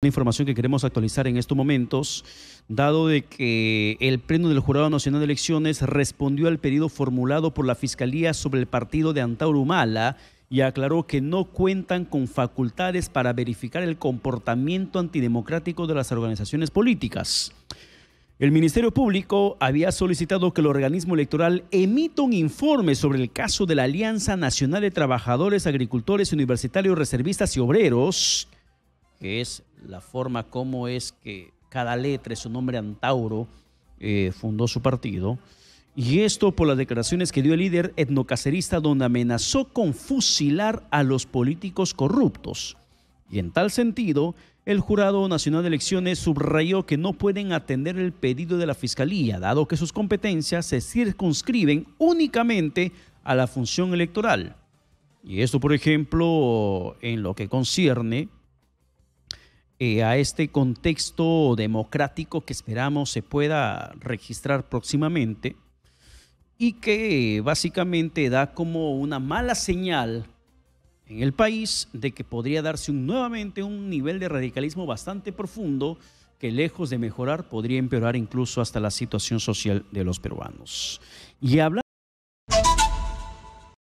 La información que queremos actualizar en estos momentos, dado de que el Pleno del Jurado Nacional de Elecciones respondió al pedido formulado por la Fiscalía sobre el partido de Antauro Humala y aclaró que no cuentan con facultades para verificar el comportamiento antidemocrático de las organizaciones políticas. El Ministerio Público había solicitado que el organismo electoral emita un informe sobre el caso de la Alianza Nacional de Trabajadores, Agricultores, Universitarios, Reservistas y Obreros, que es la forma como es que cada letra, su nombre Antauro, eh, fundó su partido. Y esto por las declaraciones que dio el líder etnocacerista donde amenazó con fusilar a los políticos corruptos. Y en tal sentido, el Jurado Nacional de Elecciones subrayó que no pueden atender el pedido de la Fiscalía, dado que sus competencias se circunscriben únicamente a la función electoral. Y esto, por ejemplo, en lo que concierne eh, a este contexto democrático que esperamos se pueda registrar próximamente y que básicamente da como una mala señal en el país de que podría darse nuevamente un nivel de radicalismo bastante profundo que lejos de mejorar podría empeorar incluso hasta la situación social de los peruanos. Y